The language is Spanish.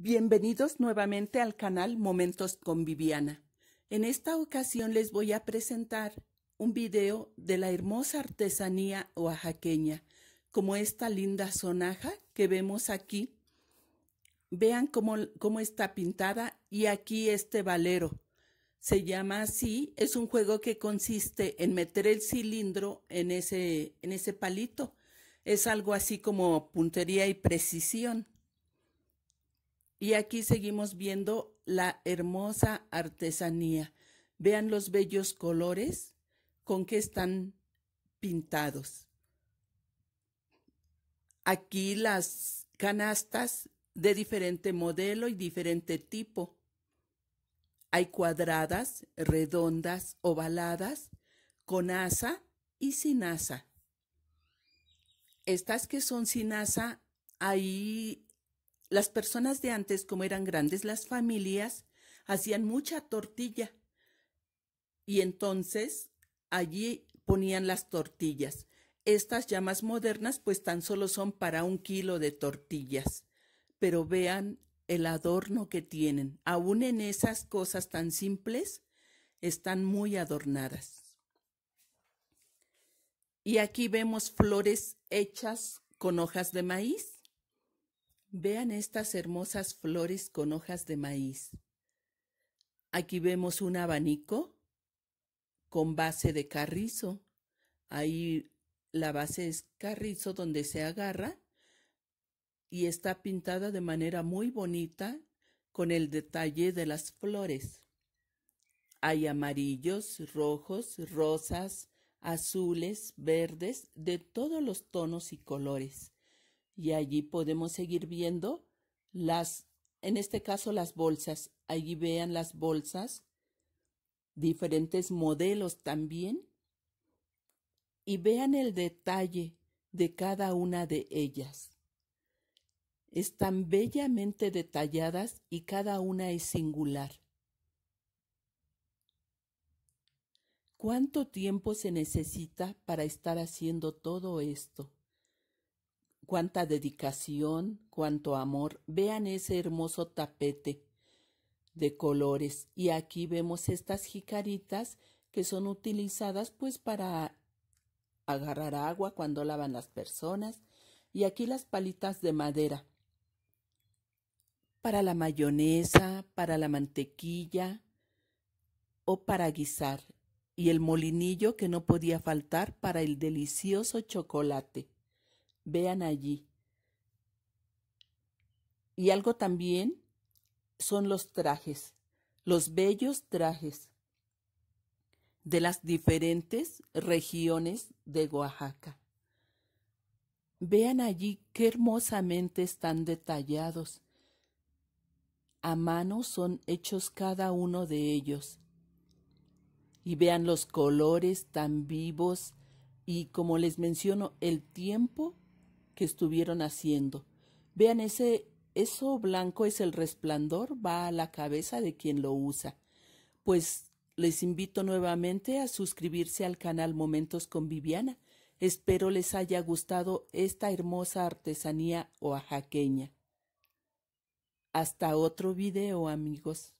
Bienvenidos nuevamente al canal Momentos con Viviana. En esta ocasión les voy a presentar un video de la hermosa artesanía oaxaqueña, como esta linda sonaja que vemos aquí. Vean cómo, cómo está pintada y aquí este valero. Se llama así, es un juego que consiste en meter el cilindro en ese, en ese palito. Es algo así como puntería y precisión. Y aquí seguimos viendo la hermosa artesanía. Vean los bellos colores con que están pintados. Aquí las canastas de diferente modelo y diferente tipo. Hay cuadradas, redondas, ovaladas, con asa y sin asa. Estas que son sin asa, ahí las personas de antes, como eran grandes las familias, hacían mucha tortilla y entonces allí ponían las tortillas. Estas ya más modernas pues tan solo son para un kilo de tortillas. Pero vean el adorno que tienen. Aún en esas cosas tan simples están muy adornadas. Y aquí vemos flores hechas con hojas de maíz. Vean estas hermosas flores con hojas de maíz. Aquí vemos un abanico con base de carrizo. Ahí la base es carrizo donde se agarra y está pintada de manera muy bonita con el detalle de las flores. Hay amarillos, rojos, rosas, azules, verdes, de todos los tonos y colores y allí podemos seguir viendo las, en este caso las bolsas, allí vean las bolsas, diferentes modelos también y vean el detalle de cada una de ellas. Están bellamente detalladas y cada una es singular. ¿Cuánto tiempo se necesita para estar haciendo todo esto? cuánta dedicación, cuánto amor. Vean ese hermoso tapete de colores. Y aquí vemos estas jicaritas que son utilizadas pues para agarrar agua cuando lavan las personas. Y aquí las palitas de madera para la mayonesa, para la mantequilla o para guisar. Y el molinillo que no podía faltar para el delicioso chocolate vean allí. Y algo también son los trajes, los bellos trajes de las diferentes regiones de Oaxaca. Vean allí qué hermosamente están detallados. A mano son hechos cada uno de ellos. Y vean los colores tan vivos y, como les menciono, el tiempo que estuvieron haciendo. Vean ese eso blanco es el resplandor, va a la cabeza de quien lo usa. Pues les invito nuevamente a suscribirse al canal Momentos con Viviana. Espero les haya gustado esta hermosa artesanía oaxaqueña. Hasta otro video amigos.